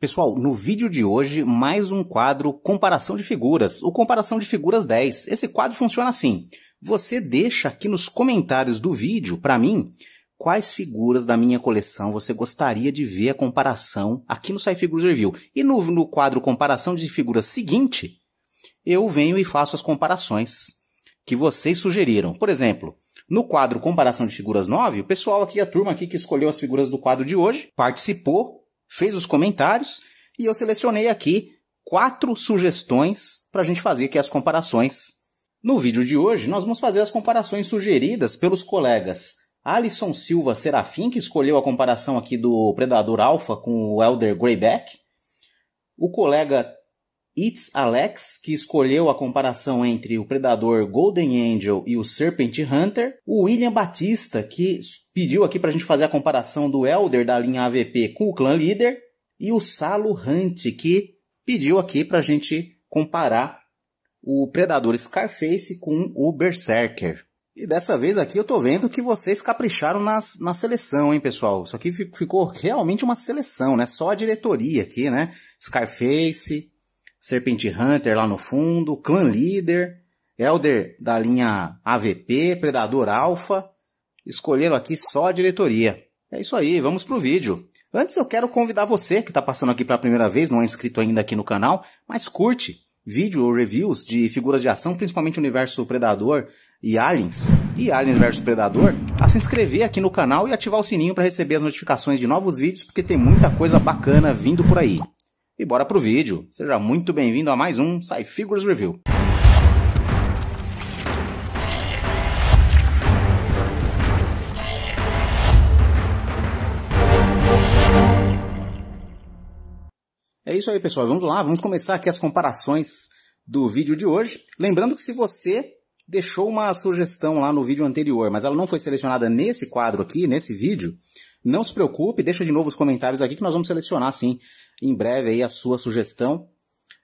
Pessoal, no vídeo de hoje, mais um quadro Comparação de Figuras, o Comparação de Figuras 10. Esse quadro funciona assim. Você deixa aqui nos comentários do vídeo, para mim, quais figuras da minha coleção você gostaria de ver a comparação aqui no SciFigures Review. E no, no quadro Comparação de Figuras seguinte, eu venho e faço as comparações que vocês sugeriram. Por exemplo, no quadro Comparação de Figuras 9, o pessoal aqui, a turma aqui que escolheu as figuras do quadro de hoje, participou fez os comentários e eu selecionei aqui quatro sugestões para a gente fazer aqui é as comparações. No vídeo de hoje, nós vamos fazer as comparações sugeridas pelos colegas Alisson Silva Serafim, que escolheu a comparação aqui do Predador Alpha com o Elder Greyback, o colega It's Alex, que escolheu a comparação entre o predador Golden Angel e o Serpent Hunter. O William Batista, que pediu aqui para a gente fazer a comparação do Elder da linha AVP com o clã líder. E o Salo Hunt, que pediu aqui para a gente comparar o predador Scarface com o Berserker. E dessa vez aqui eu tô vendo que vocês capricharam nas, na seleção, hein, pessoal? Isso aqui ficou realmente uma seleção, né? Só a diretoria aqui, né? Scarface, Serpent Hunter lá no fundo, Clan Leader, Elder da linha AVP, Predador Alpha. Escolheram aqui só a diretoria. É isso aí, vamos pro vídeo. Antes eu quero convidar você que está passando aqui pela primeira vez, não é inscrito ainda aqui no canal, mas curte vídeo ou reviews de figuras de ação, principalmente o universo Predador e Aliens, e Aliens vs Predador, a se inscrever aqui no canal e ativar o sininho para receber as notificações de novos vídeos, porque tem muita coisa bacana vindo por aí e bora pro vídeo. Seja muito bem-vindo a mais um Sai Figures Review. É isso aí, pessoal. Vamos lá, vamos começar aqui as comparações do vídeo de hoje. Lembrando que se você deixou uma sugestão lá no vídeo anterior, mas ela não foi selecionada nesse quadro aqui, nesse vídeo, não se preocupe, deixa de novo os comentários aqui que nós vamos selecionar sim em breve aí a sua sugestão.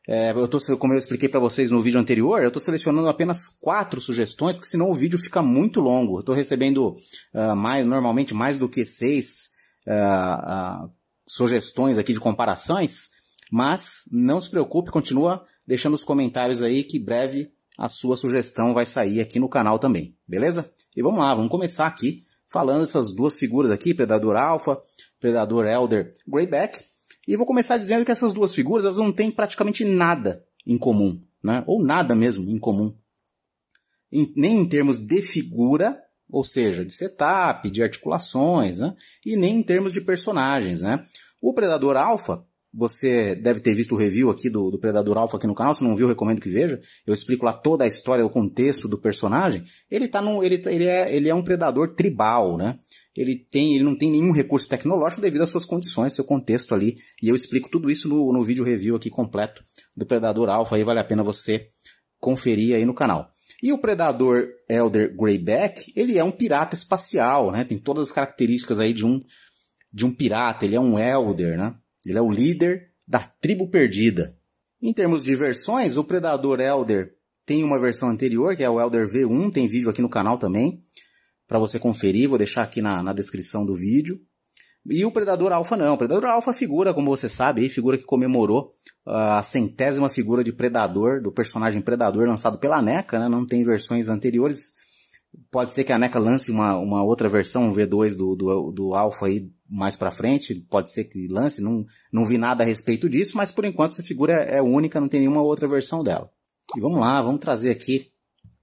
É, eu tô, como eu expliquei para vocês no vídeo anterior, eu estou selecionando apenas quatro sugestões, porque senão o vídeo fica muito longo. Eu estou recebendo uh, mais, normalmente mais do que seis uh, uh, sugestões aqui de comparações, mas não se preocupe, continua deixando os comentários aí que breve a sua sugestão vai sair aqui no canal também, beleza? E vamos lá, vamos começar aqui falando dessas duas figuras aqui, Predador Alpha, Predador Elder Greyback, e vou começar dizendo que essas duas figuras elas não têm praticamente nada em comum, né? ou nada mesmo em comum. Em, nem em termos de figura, ou seja, de setup, de articulações, né? e nem em termos de personagens. Né? O Predador Alpha, você deve ter visto o review aqui do, do Predador Alpha aqui no canal, se não viu, recomendo que veja. Eu explico lá toda a história, o contexto do personagem. Ele tá num, ele, ele, é, ele é um predador tribal, né? ele tem, ele não tem nenhum recurso tecnológico devido às suas condições, seu contexto ali. E eu explico tudo isso no, no vídeo review aqui completo do Predador Alpha, aí vale a pena você conferir aí no canal. E o Predador Elder Greyback, ele é um pirata espacial, né? Tem todas as características aí de um de um pirata, ele é um elder, né? Ele é o líder da tribo perdida. Em termos de versões, o Predador Elder tem uma versão anterior, que é o Elder V1, tem vídeo aqui no canal também para você conferir, vou deixar aqui na, na descrição do vídeo. E o Predador Alpha não. O Predador Alpha é figura, como você sabe, aí, figura que comemorou ah, a centésima figura de Predador, do personagem Predador lançado pela NECA, né? Não tem versões anteriores. Pode ser que a NECA lance uma, uma outra versão, um V2 do, do, do Alpha aí mais pra frente. Pode ser que lance, não, não vi nada a respeito disso, mas por enquanto essa figura é, é única, não tem nenhuma outra versão dela. E vamos lá, vamos trazer aqui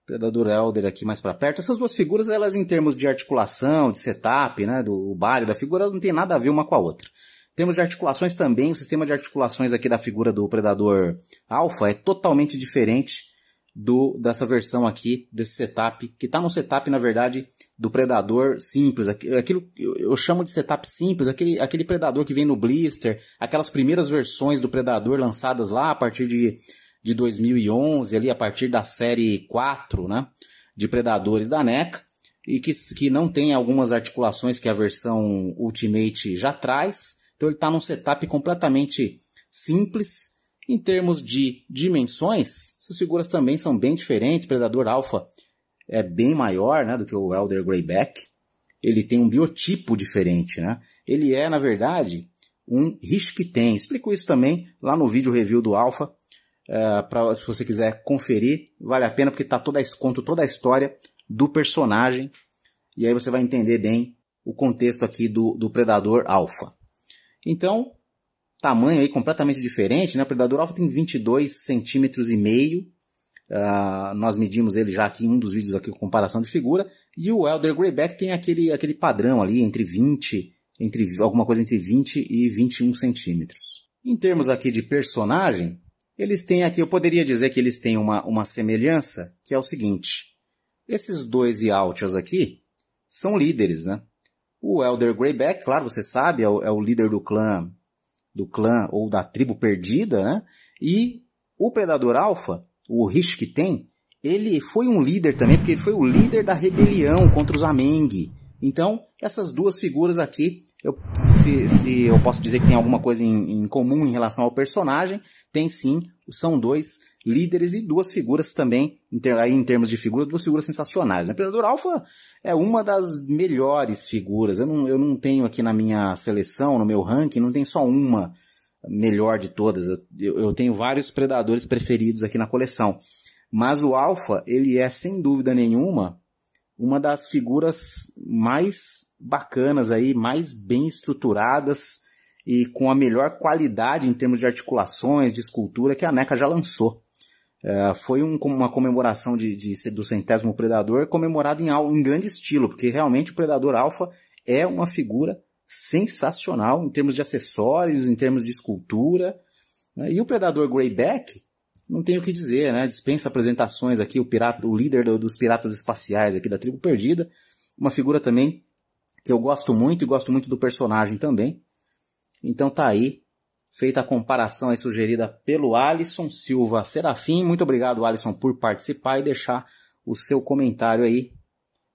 Predador Elder aqui mais para perto. Essas duas figuras, elas em termos de articulação, de setup, né, do baile da figura, não tem nada a ver uma com a outra. Em termos de articulações também, o sistema de articulações aqui da figura do Predador Alpha é totalmente diferente do dessa versão aqui, desse setup, que está no setup, na verdade, do Predador simples. Aquilo eu, eu chamo de setup simples, aquele, aquele Predador que vem no blister, aquelas primeiras versões do Predador lançadas lá a partir de de 2011, ali a partir da série 4, né, de Predadores da NECA, e que, que não tem algumas articulações que a versão Ultimate já traz. Então ele está num setup completamente simples. Em termos de dimensões, essas figuras também são bem diferentes. Predador Alpha é bem maior né, do que o Elder Greyback. Ele tem um biotipo diferente. Né? Ele é, na verdade, um Rishkiten. Explico isso também lá no vídeo review do Alpha é, pra, se você quiser conferir, vale a pena porque tá toda, conto toda a história do personagem e aí você vai entender bem o contexto aqui do, do Predador Alpha. Então, tamanho aí completamente diferente, né? O Predador Alpha tem 22 centímetros e meio, uh, nós medimos ele já aqui em um dos vídeos aqui com comparação de figura, e o Elder Greyback tem aquele, aquele padrão ali entre 20, entre alguma coisa entre 20 e 21 centímetros. Em termos aqui de personagem, eles têm aqui, eu poderia dizer que eles têm uma, uma semelhança, que é o seguinte. Esses dois Yautias aqui são líderes, né? O Elder Greyback, claro, você sabe, é o, é o líder do clã do clã ou da tribo perdida, né? E o Predador Alpha, o Rish que tem, ele foi um líder também, porque ele foi o líder da rebelião contra os Ameng. Então, essas duas figuras aqui eu, se, se eu posso dizer que tem alguma coisa em, em comum em relação ao personagem, tem sim, são dois líderes e duas figuras também, aí em termos de figuras, duas figuras sensacionais. O né? predador Alpha é uma das melhores figuras. Eu não, eu não tenho aqui na minha seleção, no meu ranking, não tem só uma melhor de todas. Eu, eu tenho vários predadores preferidos aqui na coleção. Mas o Alpha, ele é sem dúvida nenhuma uma das figuras mais bacanas aí, mais bem estruturadas e com a melhor qualidade em termos de articulações, de escultura que a NECA já lançou. É, foi um, uma comemoração de, de, do centésimo Predador comemorada em, em grande estilo, porque realmente o Predador Alpha é uma figura sensacional em termos de acessórios, em termos de escultura. Né? E o Predador Greyback não tenho o que dizer, né? Dispensa apresentações aqui, o pirata, o líder do, dos piratas espaciais aqui da tribo perdida, uma figura também que eu gosto muito e gosto muito do personagem também. Então tá aí, feita a comparação aí sugerida pelo Alisson Silva Serafim. Muito obrigado, Alisson, por participar e deixar o seu comentário aí.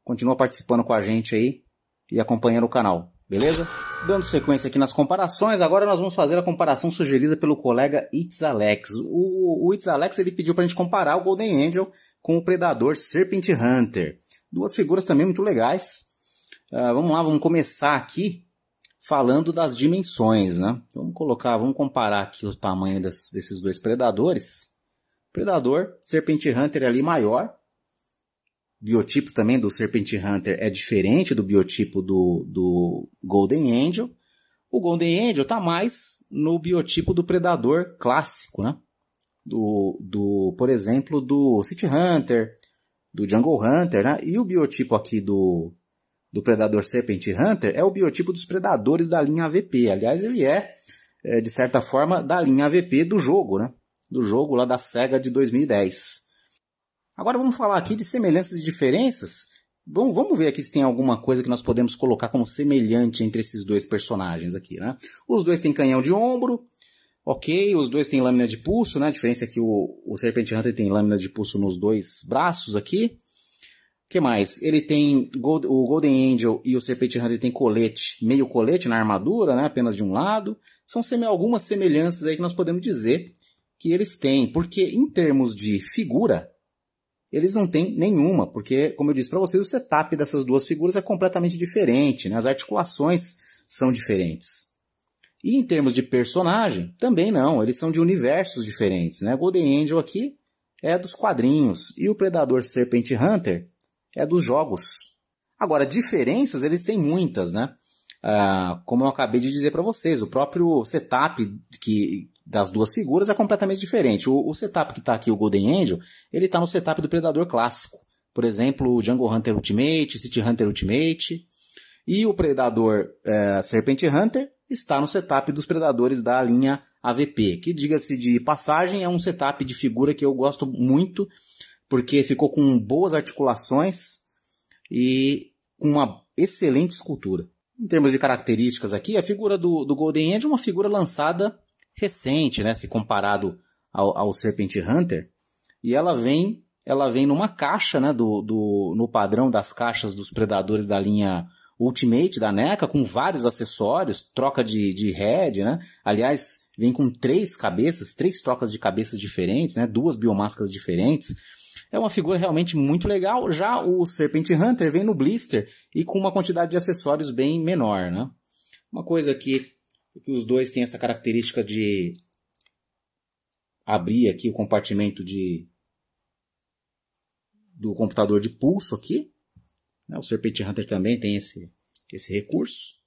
Continua participando com a gente aí e acompanhando o canal beleza? Dando sequência aqui nas comparações, agora nós vamos fazer a comparação sugerida pelo colega It's Alex. O, o It's Alex ele pediu para a gente comparar o Golden Angel com o predador Serpent Hunter. Duas figuras também muito legais. Uh, vamos lá, vamos começar aqui falando das dimensões, né? Vamos colocar, vamos comparar aqui o tamanho das, desses dois predadores. Predador, Serpent Hunter ali maior, biotipo também do Serpent Hunter é diferente do biotipo do, do Golden Angel. O Golden Angel tá mais no biotipo do predador clássico, né? Do, do, por exemplo, do City Hunter, do Jungle Hunter, né? E o biotipo aqui do, do predador Serpent Hunter é o biotipo dos predadores da linha AVP. Aliás, ele é, é, de certa forma, da linha AVP do jogo, né? Do jogo lá da SEGA de 2010. Agora vamos falar aqui de semelhanças e diferenças. Bom, vamos ver aqui se tem alguma coisa que nós podemos colocar como semelhante entre esses dois personagens aqui, né? Os dois têm canhão de ombro, ok, os dois têm lâmina de pulso, né? A diferença é que o, o Serpent Hunter tem lâmina de pulso nos dois braços aqui. O que mais? Ele tem Gold, o Golden Angel e o Serpent Hunter tem colete, meio colete na armadura, né? Apenas de um lado. São algumas semelhanças aí que nós podemos dizer que eles têm, porque em termos de figura, eles não têm nenhuma, porque, como eu disse para vocês, o setup dessas duas figuras é completamente diferente, né? as articulações são diferentes. E em termos de personagem, também não, eles são de universos diferentes. Né? Golden Angel aqui é dos quadrinhos e o Predador Serpent Hunter é dos jogos. Agora, diferenças eles têm muitas, né? Ah, como eu acabei de dizer para vocês, o próprio setup que, das duas figuras é completamente diferente. O, o setup que está aqui, o Golden Angel, ele está no setup do Predador clássico. Por exemplo, o Jungle Hunter Ultimate, City Hunter Ultimate. E o Predador é, Serpent Hunter está no setup dos predadores da linha AVP, que, diga-se de passagem, é um setup de figura que eu gosto muito, porque ficou com boas articulações e com uma excelente escultura. Em termos de características aqui, a figura do, do Golden End é uma figura lançada recente, né, se comparado ao, ao Serpent Hunter, e ela vem ela vem numa caixa, né, do, do, no padrão das caixas dos predadores da linha Ultimate da NECA, com vários acessórios, troca de, de head, né? Aliás, vem com três cabeças, três trocas de cabeças diferentes, né? Duas biomascas diferentes é uma figura realmente muito legal. Já o Serpent Hunter vem no blister e com uma quantidade de acessórios bem menor, né? Uma coisa que, que os dois têm essa característica de abrir aqui o compartimento de do computador de pulso aqui. Né? O Serpent Hunter também tem esse, esse recurso.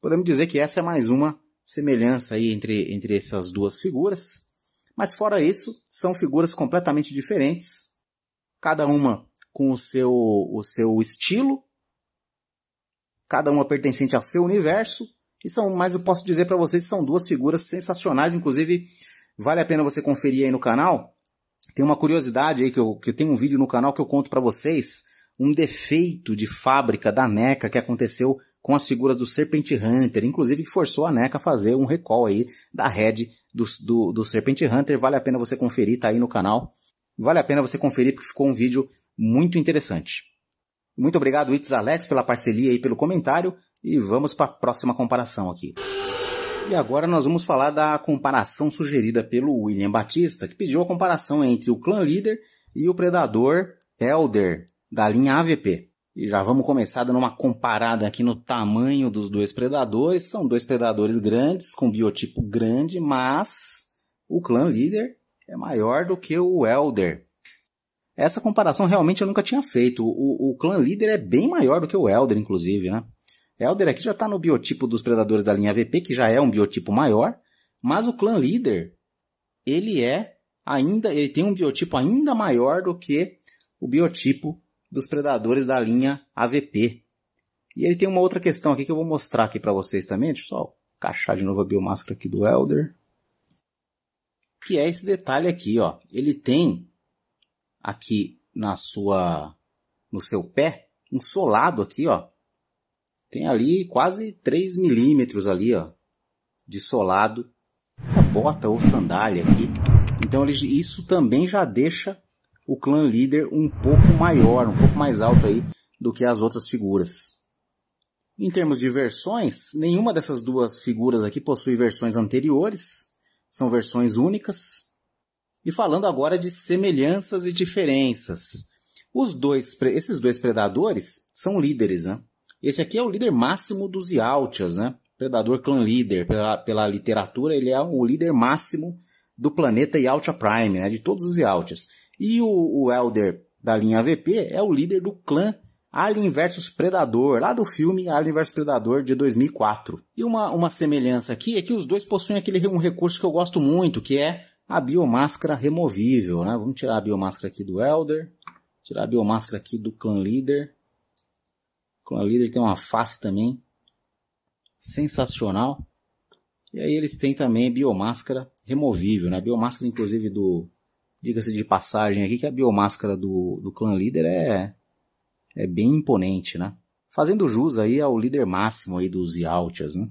Podemos dizer que essa é mais uma semelhança aí entre, entre essas duas figuras. Mas fora isso, são figuras completamente diferentes, cada uma com o seu, o seu estilo, cada uma pertencente ao seu universo. E são, mas eu posso dizer para vocês, são duas figuras sensacionais, inclusive vale a pena você conferir aí no canal. Tem uma curiosidade aí que eu, que eu tenho um vídeo no canal que eu conto para vocês, um defeito de fábrica da NECA que aconteceu com as figuras do Serpent Hunter, inclusive que forçou a NECA a fazer um recall aí da head do, do, do Serpent Hunter. Vale a pena você conferir, tá aí no canal. Vale a pena você conferir porque ficou um vídeo muito interessante. Muito obrigado, ItzAlex Alex, pela parceria e pelo comentário. E vamos para a próxima comparação aqui. E agora nós vamos falar da comparação sugerida pelo William Batista, que pediu a comparação entre o clã líder e o predador Elder da linha AVP. E já vamos começar dando uma comparada aqui no tamanho dos dois predadores. São dois predadores grandes, com biotipo grande, mas o clã líder é maior do que o Elder. Essa comparação realmente eu nunca tinha feito. O, o clã líder é bem maior do que o Elder, inclusive, né? Elder aqui já está no biotipo dos predadores da linha VP, que já é um biotipo maior, mas o clã líder, ele é ainda, ele tem um biotipo ainda maior do que o biotipo dos predadores da linha AVP. E ele tem uma outra questão aqui que eu vou mostrar aqui para vocês também. Deixa eu só de novo a biomáscara aqui do Elder. Que é esse detalhe aqui, ó. Ele tem aqui na sua no seu pé um solado aqui, ó. Tem ali quase 3 milímetros ali, ó, de solado. Essa bota ou sandália aqui. Então ele, isso também já deixa o clã líder um pouco maior, um pouco mais alto aí do que as outras figuras. Em termos de versões, nenhuma dessas duas figuras aqui possui versões anteriores, são versões únicas. E falando agora de semelhanças e diferenças. Os dois, esses dois predadores são líderes, né? Esse aqui é o líder máximo dos Yautias, né? Predador clã líder, pela, pela literatura, ele é o líder máximo do planeta Yautia Prime, né? De todos os Yautias. E o, o Elder da linha VP é o líder do clã Alien vs Predador, lá do filme Alien vs Predador de 2004. E uma, uma semelhança aqui é que os dois possuem aquele um recurso que eu gosto muito, que é a biomáscara removível. Né? Vamos tirar a biomáscara aqui do Elder, tirar a biomáscara aqui do clã líder. O clã líder tem uma face também sensacional. E aí eles têm também biomáscara removível, né? A biomáscara inclusive do diga-se de passagem aqui, que a biomáscara do, do clã líder é, é bem imponente, né? Fazendo jus aí ao líder máximo aí dos Yautias, né?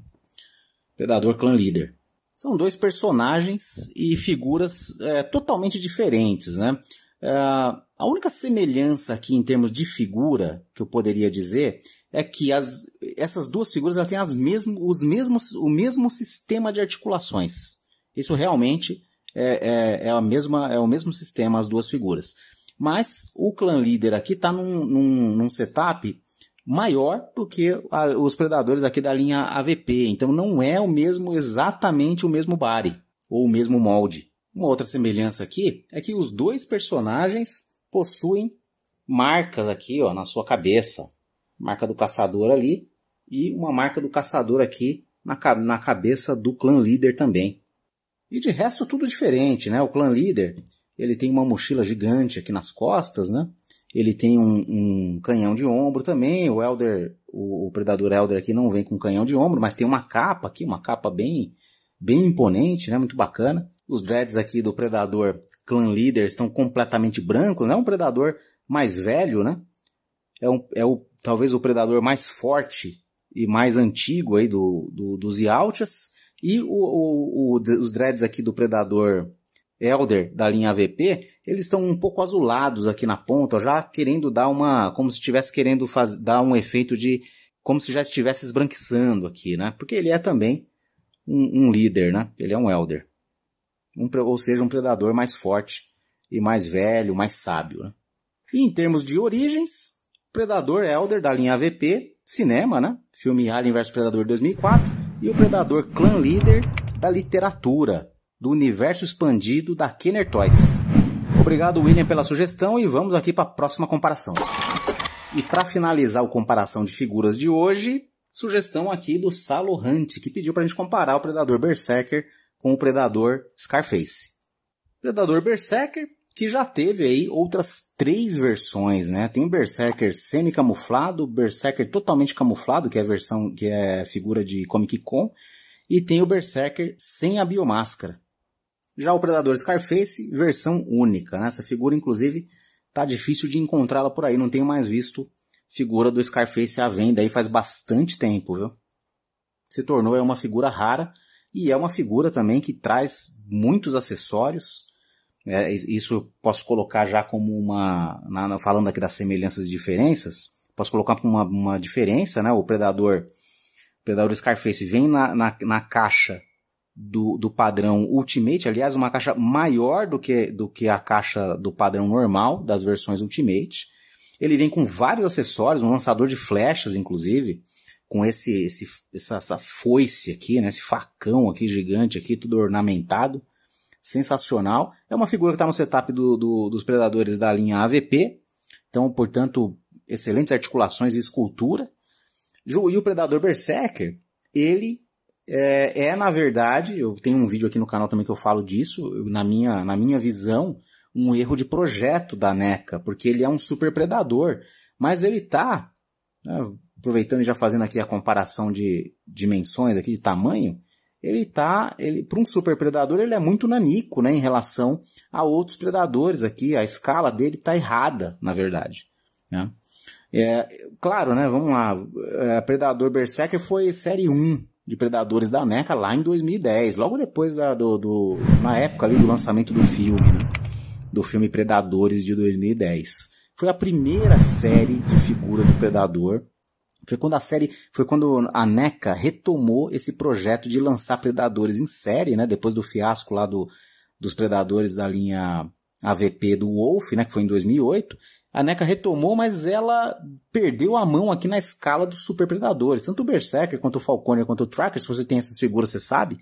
Predador clã líder. São dois personagens e figuras é, totalmente diferentes, né? É, a única semelhança aqui em termos de figura que eu poderia dizer é que as, essas duas figuras elas têm as mesmo, os mesmos, o mesmo sistema de articulações. Isso realmente é, é, é, a mesma, é o mesmo sistema, as duas figuras. Mas o clã líder aqui está num, num, num, setup maior do que a, os predadores aqui da linha AVP. Então não é o mesmo, exatamente o mesmo body ou o mesmo molde. Uma outra semelhança aqui é que os dois personagens possuem marcas aqui ó, na sua cabeça. Marca do caçador ali e uma marca do caçador aqui na, na cabeça do clã líder também. E de resto, tudo diferente, né? O clã líder, ele tem uma mochila gigante aqui nas costas, né? Ele tem um, um canhão de ombro também. O Elder, o, o, predador Elder aqui não vem com canhão de ombro, mas tem uma capa aqui, uma capa bem, bem imponente, né? Muito bacana. Os dreads aqui do predador clã líder estão completamente brancos, né? Um predador mais velho, né? É, um, é o, talvez o predador mais forte e mais antigo aí do, do, dos Yautias. E o, o, o, os dreads aqui do Predador Elder da linha VP, eles estão um pouco azulados aqui na ponta, já querendo dar uma. como se estivesse querendo faz, dar um efeito de. como se já estivesse esbranquiçando aqui, né? Porque ele é também um, um líder, né? Ele é um Elder. Um, ou seja, um predador mais forte e mais velho, mais sábio. Né? E em termos de origens, Predador Elder da linha VP, cinema, né? Filme Alien vs Predador 2004 e o predador clã líder da literatura, do universo expandido da Kenner Toys. Obrigado, William, pela sugestão e vamos aqui para a próxima comparação. E para finalizar a comparação de figuras de hoje, sugestão aqui do Salo Hunt, que pediu para a gente comparar o Predador Berserker com o Predador Scarface. Predador Berserker que já teve aí outras três versões, né? Tem Berserker semi-camuflado, Berserker totalmente camuflado, que é a versão que é figura de Comic Con, e tem o Berserker sem a biomáscara. Já o Predador Scarface, versão única, né? Essa figura, inclusive, tá difícil de encontrá-la por aí, não tenho mais visto figura do Scarface à venda aí faz bastante tempo, viu? Se tornou é uma figura rara e é uma figura também que traz muitos acessórios, é, isso posso colocar já como uma. Na, falando aqui das semelhanças e diferenças, posso colocar como uma, uma diferença, né? O predador. O predador Scarface vem na, na, na caixa do, do padrão Ultimate, aliás, uma caixa maior do que, do que a caixa do padrão normal das versões Ultimate. Ele vem com vários acessórios, um lançador de flechas, inclusive, com esse, esse essa, essa foice aqui, né, esse facão aqui gigante aqui, tudo ornamentado sensacional. É uma figura que está no setup do, do, dos predadores da linha AVP, então, portanto, excelentes articulações e escultura. E o Predador Berserker, ele é, é, na verdade, eu tenho um vídeo aqui no canal também que eu falo disso, na minha, na minha visão, um erro de projeto da NECA, porque ele é um super predador, mas ele está né, aproveitando e já fazendo aqui a comparação de dimensões aqui, de tamanho, ele tá, ele para um super predador ele é muito nanico, né, em relação a outros predadores aqui, a escala dele tá errada, na verdade, né? É, claro, né, vamos lá, é, Predador Berserker foi série 1 de Predadores da NECA lá em 2010, logo depois da, do, do, na época ali do lançamento do filme, né, do filme Predadores de 2010. Foi a primeira série de figuras do Predador foi quando a série, foi quando a NECA retomou esse projeto de lançar predadores em série, né? Depois do fiasco lá do, dos predadores da linha AVP do Wolf, né? Que foi em 2008. A NECA retomou, mas ela perdeu a mão aqui na escala dos super predadores. Tanto o Berserker, quanto o Falconer, quanto o Tracker, se você tem essas figuras, você sabe.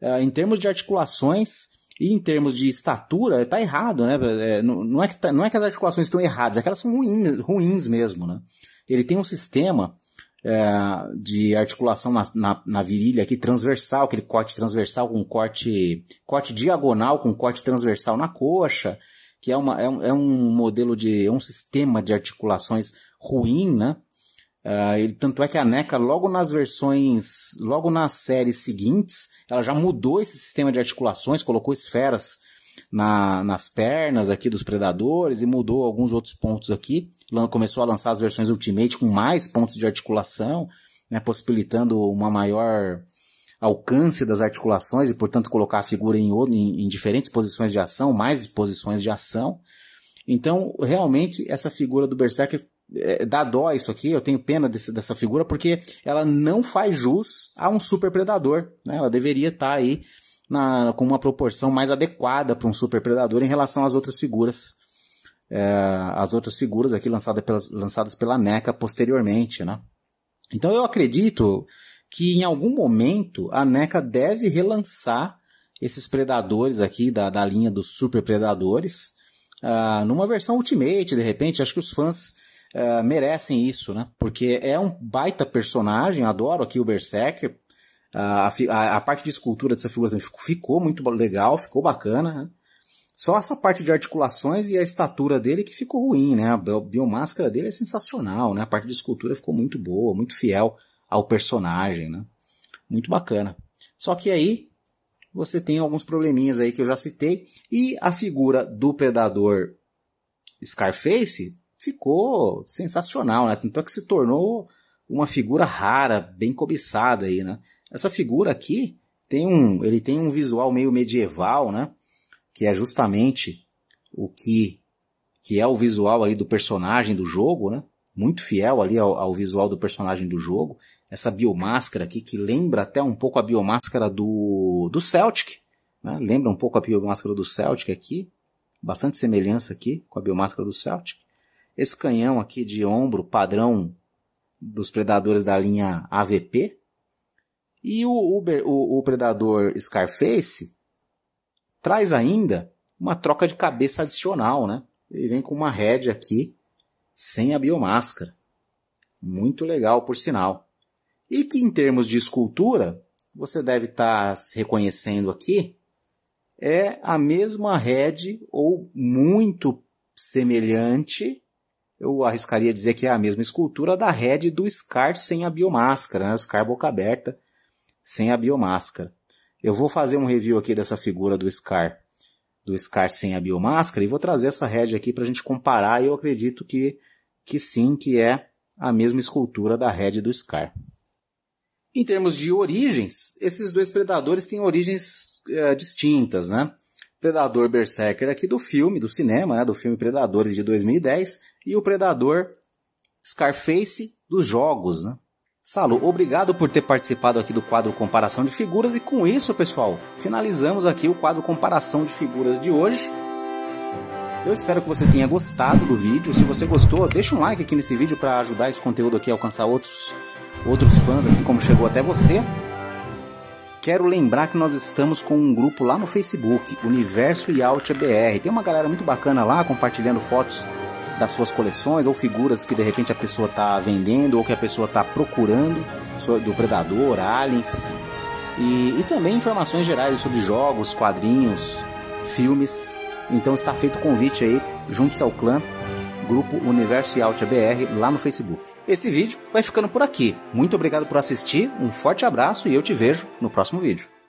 Eh, em termos de articulações, e em termos de estatura, tá errado, né? É, não, não, é que tá, não é que as articulações estão erradas, é que elas são ruins, ruins mesmo, né? Ele tem um sistema é, de articulação na, na, na, virilha aqui, transversal, aquele corte transversal com corte, corte diagonal com corte transversal na coxa, que é, uma, é, um, é um modelo de, é um sistema de articulações ruim, né? Uh, é, ele, tanto é que a NECA, logo nas versões, logo nas séries seguintes, ela já mudou esse sistema de articulações, colocou esferas na, nas pernas aqui dos predadores e mudou alguns outros pontos aqui começou a lançar as versões Ultimate com mais pontos de articulação, né, possibilitando uma maior alcance das articulações e, portanto, colocar a figura em, em, em diferentes posições de ação, mais posições de ação. Então, realmente, essa figura do Berserker é, dá dó isso aqui, eu tenho pena desse, dessa figura, porque ela não faz jus a um super predador. Né? Ela deveria estar tá aí na, com uma proporção mais adequada para um super predador em relação às outras figuras é, as outras figuras aqui lançadas, pelas, lançadas pela NECA posteriormente, né? Então eu acredito que em algum momento a NECA deve relançar esses predadores aqui da, da linha dos super predadores uh, numa versão Ultimate, de repente. Acho que os fãs uh, merecem isso, né? Porque é um baita personagem, adoro aqui o Berserker. Uh, a, a, parte de escultura dessa figura ficou, ficou muito legal, ficou bacana. Né? Só essa parte de articulações e a estatura dele que ficou ruim, né? A biomáscara dele é sensacional, né? A parte de escultura ficou muito boa, muito fiel ao personagem, né? Muito bacana. Só que aí você tem alguns probleminhas aí que eu já citei e a figura do predador Scarface ficou sensacional, né? Tanto é que se tornou uma figura rara, bem cobiçada aí, né? Essa figura aqui tem um, ele tem um visual meio medieval, né? que é justamente o que, que é o visual aí do personagem do jogo, né? Muito fiel ali ao, ao visual do personagem do jogo. Essa biomáscara aqui que lembra até um pouco a biomáscara do, do Celtic, né? Lembra um pouco a biomáscara do Celtic aqui. Bastante semelhança aqui com a biomáscara do Celtic. Esse canhão aqui de ombro padrão dos predadores da linha AVP. E o, Uber, o, o predador Scarface, traz ainda uma troca de cabeça adicional, né? Ele vem com uma head aqui sem a biomáscara. Muito legal, por sinal. E que em termos de escultura, você deve estar tá reconhecendo aqui, é a mesma head ou muito semelhante, eu arriscaria dizer que é a mesma escultura da head do Scar sem a biomáscara, né? o Scar boca aberta sem a biomáscara. Eu vou fazer um review aqui dessa figura do Scar, do Scar sem a biomáscara, e vou trazer essa head aqui para a gente comparar, e eu acredito que, que sim, que é a mesma escultura da head do Scar. Em termos de origens, esses dois predadores têm origens é, distintas, né? Predador Berserker aqui do filme, do cinema, né? Do filme Predadores de 2010 e o Predador Scarface dos jogos, né? Salo, obrigado por ter participado aqui do quadro Comparação de Figuras e com isso, pessoal, finalizamos aqui o quadro Comparação de Figuras de hoje. Eu espero que você tenha gostado do vídeo. Se você gostou, deixa um like aqui nesse vídeo para ajudar esse conteúdo aqui a alcançar outros outros fãs, assim como chegou até você. Quero lembrar que nós estamos com um grupo lá no Facebook, Universo Yautia BR. Tem uma galera muito bacana lá compartilhando fotos das suas coleções ou figuras que de repente a pessoa está vendendo ou que a pessoa está procurando do predador, aliens e, e também informações gerais sobre jogos, quadrinhos, filmes. Então está feito o convite aí, junte-se ao clã grupo Universo e Altia BR lá no Facebook. Esse vídeo vai ficando por aqui. Muito obrigado por assistir, um forte abraço e eu te vejo no próximo vídeo.